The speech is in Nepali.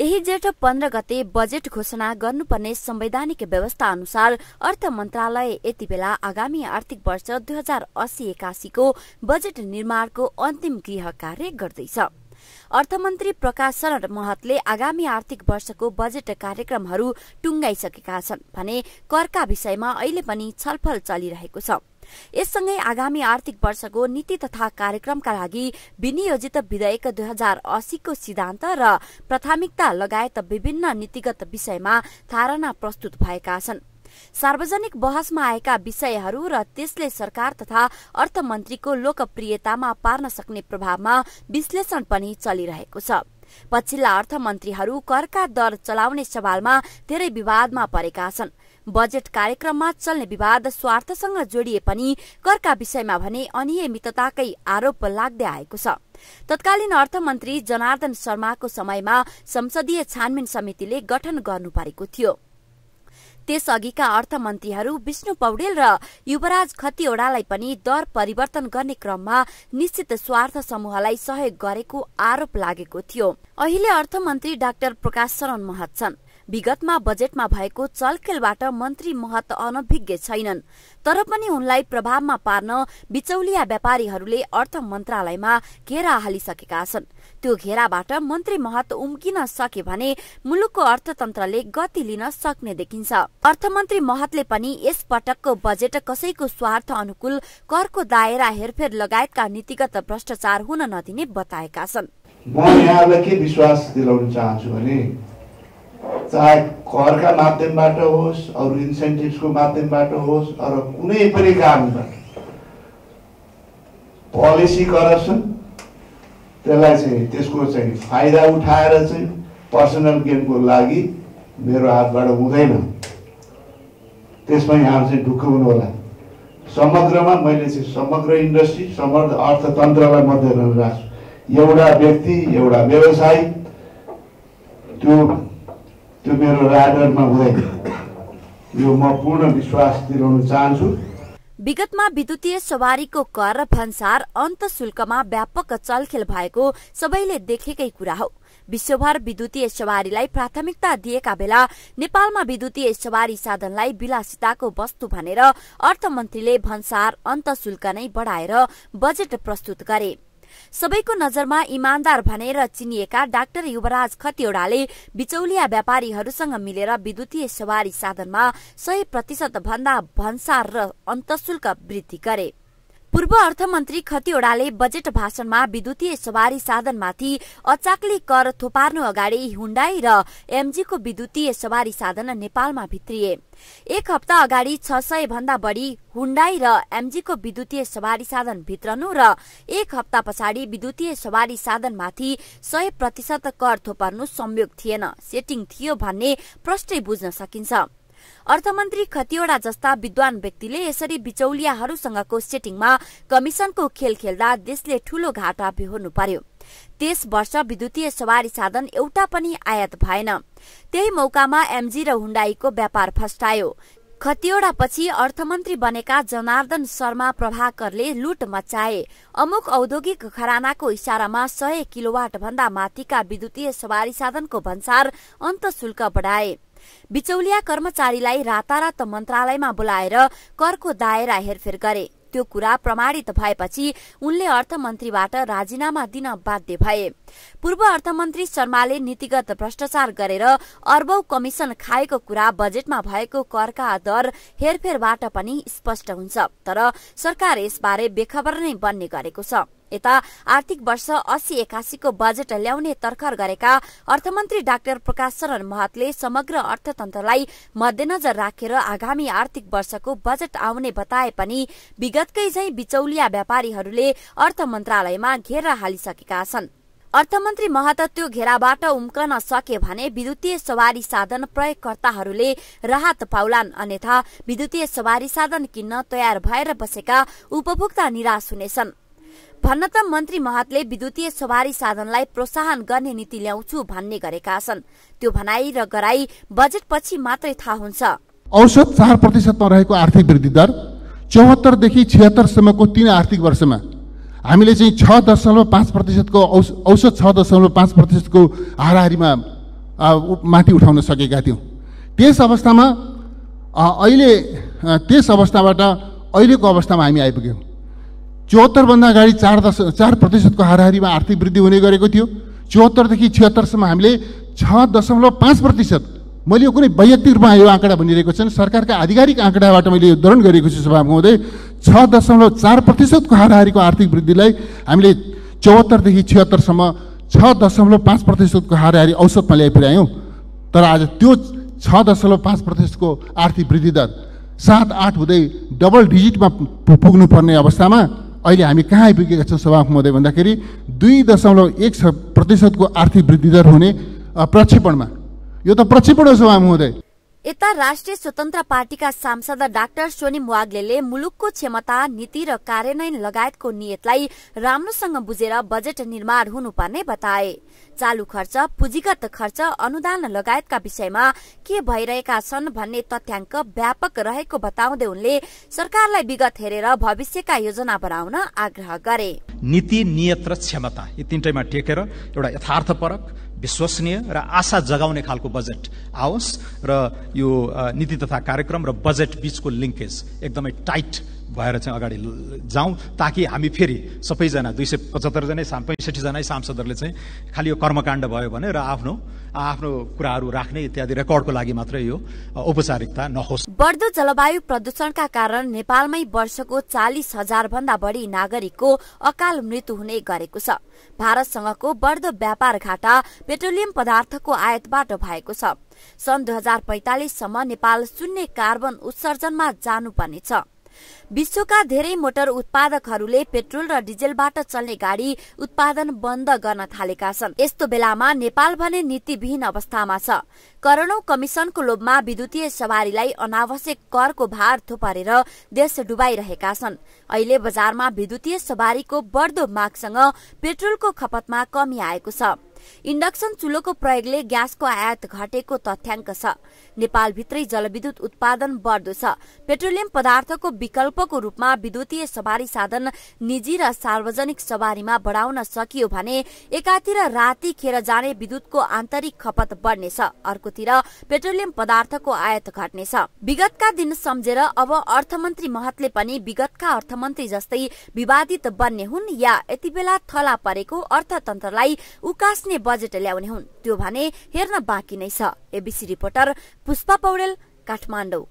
यही जेठ पन्ध्र गते बजेट घोषणा गर्नुपर्ने संवैधानिक व्यवस्था अनुसार अर्थ मन्त्रालय यति बेला आगामी आर्थिक वर्ष दुई हजार अस्सी एकासीको बजेट निर्माणको अन्तिम गृह कार्य गर्दैछ अर्थमन्त्री प्रकाश शरण महतले आगामी आर्थिक वर्षको बजेट कार्यक्रमहरू टुङ्गाइसकेका छन् भने करका विषयमा अहिले पनि छलफल चलिरहेको छ यससँगै आगामी आर्थिक वर्षको नीति तथा कार्यक्रमका लागि विनियोजित विधेयक दुई हजार अस्सीको सिद्धान्त र प्राथमिकता लगायत विभिन्न नीतिगत विषयमा धारणा प्रस्तुत भएका छन् सार्वजनिक बहसमा आएका विषयहरू र त्यसले सरकार तथा अर्थमन्त्रीको लोकप्रियतामा पार्न सक्ने प्रभावमा विश्लेषण पनि चलिरहेको छ पछिल्ला अर्थमन्त्रीहरू करका दर चलाउने सवालमा धेरै विवादमा परेका छन् बजेट कार्यक्रममा चल्ने विवाद स्वार्थसँग जोडिए पनि करका विषयमा भने अनियमितताकै आरोप लाग्दै आएको छ तत्कालीन अर्थमन्त्री जनार्दन शर्माको समयमा संसदीय छानबिन समितिले गठन गर्नु परेको थियो त्यसअघिका अर्थमन्त्रीहरू विष्णु पौडेल र युवराज खतिवड़ालाई पनि दर परिवर्तन गर्ने क्रममा निश्चित स्वार्थ समूहलाई सहयोग गरेको आरोप लागेको थियो अहिले अर्थमन्त्री डाक्टर प्रकाश शरण महत छन् विगतमा बजेटमा भएको चलखेलबाट मन्त्री महत अनभिज्ञ छैनन् तर पनि उनलाई प्रभावमा पार्न बिचौलिया व्यापारीहरूले अर्थ मन्त्रालयमा घेरा हालिसकेका छन् त्यो घेराबाट मन्त्री महत उम्किन सके भने मुलुकको अर्थतन्त्रले गति लिन सक्ने देखिन्छ अर्थमन्त्री महतले पनि यस पटकको बजेट कसैको स्वार्थ अनुकूल करको दायरा हेरफेर लगायतका नीतिगत भ्रष्टाचार हुन नदिने बताएका छन् म यहाँलाई के विश्वास दिलाउन चाहन्छु भने चाहे घरका माध्यमबाट होस् अरू इन्सेन्टिभ्सको माध्यमबाट होस् अरू कुनै पनि कामबाट पोलिसी करप्सन त्यसलाई चाहिँ त्यसको चाहिँ फाइदा उठाएर चाहिँ पर्सनल गेमको लागि मेरो हातबाट हुँदैन त्यसमा यहाँ चाहिँ ढुक्क हुनुहोला समग्रमा मैले चाहिँ समग्र इन्डस्ट्री समग्र अर्थतन्त्रलाई मध्यनजर राख्छु एउटा व्यक्ति एउटा व्यवसायी त्यो त्यो मेरो राडरमा हुँदैन यो म पूर्ण विश्वास दिलाउन चाहन्छु विगतमा विद्युतीय सवारीको कर र भन्सार अन्त शुल्कमा व्यापक चलखेल भएको सबैले देखेकै कुरा हो विश्वभर विद्युतीय सवारीलाई प्राथमिकता दिएका बेला नेपालमा विद्युतीय सवारी साधनलाई विलासिताको वस्तु भनेर अर्थमन्त्रीले भन्सार अन्त शुल्क नै बढाएर बजेट प्रस्तुत गरे सबैको नजरमा इमान्दार भनेर चिनिएका डाक्टर युवराज खतिवड़ाले बिचौलिया व्यापारीहरूसँग मिलेर विद्युतीय सवारी साधनमा सय प्रतिशत भन्दा भन्सार र अन्तशुल्क वृद्धि गरे पूर्व अर्थमन्त्री खतिवड़ाले बजेट भाषणमा विद्युतीय सवारी साधनमाथि अचाक्ली कर थोपार्नु अगाडि हुन्डाई र एमजीको विद्युतीय सवारी साधन नेपालमा भित्रिए एक हप्ता अगाडि छ सय भन्दा बढी हुन्डाई र एमजीको विद्युतीय सवारी साधन भित्रनु र एक हप्ता पछाडि विद्युतीय सवारी साधनमाथि सय प्रतिशत कर थोपार्नु संयोग थिएन सेटिङ थियो भन्ने प्रष्टै बुझ्न सकिन्छ अर्थमन्त्री खतिवडा जस्ता विद्वान व्यक्तिले यसरी बिचौलियाहरूसँगको सेटिङमा कमिसनको खेल खेल्दा देशले ठूलो घाटा बिहोर्नु पर्यो त्यस वर्ष विद्युतीय सवारी साधन एउटा पनि आयात भएन त्यही मौकामा एमजी र हुन्डाईको व्यापार फस्टायो खतिवडापछि अर्थमन्त्री बनेका जनार्दन शर्मा प्रभाकरले लुट मचाए अमुक औद्योगिक खरानाको इशारामा सय किलोवाट भन्दा माथिका विद्युतीय सवारी साधनको भन्सार अन्त शुल्क बढाए बिचौलिया कर्मचारीलाई रातारात मन्त्रालयमा बोलाएर करको दायरा हेरफेर गरे त्यो कुरा प्रमाणित भएपछि उनले अर्थमन्त्रीबाट राजीनामा दिन बाध्य भए पूर्व अर्थमन्त्री शर्माले नीतिगत भ्रष्टाचार गरेर अर्बौ कमिसन खाएको कुरा बजेटमा भएको करका दर हेरफेरबाट पनि स्पष्ट हुन्छ तर सरकार यसबारे बेखबर नै बन्ने गरेको छ यता आर्थिक वर्ष अस्सी एकासीको बजेट ल्याउने तर्खर गरेका अर्थमन्त्री डाक्टर प्रकाश शरण महतले समग्र अर्थतन्त्रलाई मध्यनजर राखेर आगामी आर्थिक वर्षको बजेट आउने बताए पनि विगतकै झैं बिचौलिया व्यापारीहरूले अर्थ मन्त्रालयमा घेरा हालिसकेका छन् अर्थमन्त्री महत त्यो घेराबाट उम्कन सके भने विद्युतीय सवारी साधन प्रयोगकर्ताहरूले राहत पाउलान् अन्यथा विद्युतीय सवारी साधन किन्न तयार भएर बसेका उपभोक्ता निराश हुनेछन् भन्न त मन्त्री महतले विद्युतीय सवारी साधनलाई प्रोत्साहन गर्ने नीति ल्याउँछु भन्ने गरेका छन् त्यो भनाई र गराई बजेट पछि मात्रै थाहा हुन्छ औसत चार प्रतिशतमा रहेको आर्थिक वृद्धि दर चौहत्तरदेखि छिहत्तरसम्मको तिन आर्थिक वर्षमा हामीले चाहिँ छ दशमलव पाँच प्रतिशतको औस औसत छ दशमलव पाँच प्रतिशतको हाराहारीमा माथि उठाउन सकेका थियौँ त्यस अवस्थामा अहिले त्यस अवस्थाबाट अहिलेको अवस्थामा हामी आइपुग्यौँ चौहत्तरभन्दा अगाडि चार दश चार प्रतिशतको हाराहारीमा आर्थिक वृद्धि हुने गरेको थियो चौहत्तरदेखि छिहत्तरसम्म हामीले छ दशमलव पाँच प्रतिशत मैले यो कुनै वैयक्तिक रूपमा यो आँकडा भनिरहेको छैन सरकारका आधिकारिक आँकडाबाट मैले यो उदाहरण गरेको छु सभामा हुँदै छ दशमलव चार प्रतिशतको हाराहारीको आर्थिक वृद्धिलाई हामीले चौहत्तरदेखि छिहत्तरसम्म छ दशमलव पाँच प्रतिशतको हाराहारी औसतमा ल्याइपुर्यायौँ तर आज त्यो छ दशमलव पाँच प्रतिशतको आर्थिक वृद्धि दर सात आठ हुँदै डबल डिजिटमा पुग्नुपर्ने अवस्थामा अहिले हामी कहाँ आइपुगेका छौँ सभामुख महोदय भन्दाखेरि दुई दशमलव एक प्रतिशतको आर्थिक वृद्धिदर हुने प्रक्षेपणमा यो त प्रक्षेपण हो सभामुख महोदय यता राष्ट्रिय स्वतन्त्र पार्टीका सांसद डाक्टर सोनिम वाग्ले मुलुकको क्षमता नीति र कार्यान्वयन लगायतको नियतलाई राम्रोसँग बुझेर बजेट निर्माण हुनुपर्ने बताए चालु खर्च पुँजीगत खर्च अनुदान लगायतका विषयमा के भइरहेका छन् भन्ने तथ्याङ्क व्यापक रहेको बताउँदै उनले सरकारलाई विगत हेरेर भविष्यका योजना बनाउन आग्रह गरे नीति नियत र क्षमता यी तिनटैमा टेकेर एउटा यथार्थपरक विश्वसनीय र आशा जगाउने खालको बजेट आओस् र यो नीति तथा कार्यक्रम र बजेट बिचको लिङ्केज एकदमै टाइट भएर चाहिँ अगाडि जाउँ ताकि हामी फेरि सबैजना दुई सय पचहत्तरजना सा पैँसठीजना सांसदहरूले चाहिँ खालि यो कर्मकाण्ड भयो भने र आफ्नो आफ्नो कुराहरू राख्ने इत्यादि रेकर्डको लागि मात्रै यो औपचारिकता नहोस् बढ्दो जलवायु प्रदूषणका कारण नेपालमै वर्षको चालिस हजार भन्दा बढी नागरिकको अकाल मृत्यु हुने गरेको छ भारतसँगको बढ्दो व्यापार घाटा पेट्रोलियम पदार्थको आयातबाट भएको छ सन् दुई हजार पैँतालिससम्म नेपाल शून्य कार्बन उत्सर्जनमा जानुपर्नेछ विश्वका धेरै मोटर उत्पादकहरूले पेट्रोल र डिजेलबाट चल्ने गाडी उत्पादन बन्द गर्न थालेका छन् यस्तो बेलामा नेपाल भने नीतिविहीन अवस्थामा छ करोडौं कमिशनको लोभमा विद्युतीय सवारीलाई अनावश्यक करको भार थोपारेर देश डुबाइरहेका छन् अहिले बजारमा विद्युतीय सवारीको बढ्दो मागसँग पेट्रोलको खपतमा कमी आएको छ इन्डक्सन चुलोको प्रयोगले ग्यासको आयात घटेको तथ्याङ्क छ नेपालभित्रै जलविद्युत उत्पादन बढ्दो छ पेट्रोलियम पदार्थको विकल्पको रूपमा विद्युतीय सवारी साधन निजी र सार्वजनिक सवारीमा बढाउन सकियो भने एकातिर राति खेर जाने विद्युतको आन्तरिक खपत बढ्नेछ अर्कोतिर पेट्रोलियम पदार्थको आयात घट्नेछ विगतका दिन सम्झेर अब अर्थमन्त्री महतले पनि विगतका अर्थमन्त्री जस्तै विवादित बन्ने हुन् या यति बेला थला परेको अर्थतन्त्रलाई उकास्ने बजेट ल्याउने हुन् त्यो भने हेर्न बाँकी नै छ एबिसी रिपोर्टर पुष्पा पौडेल काठमाडौँ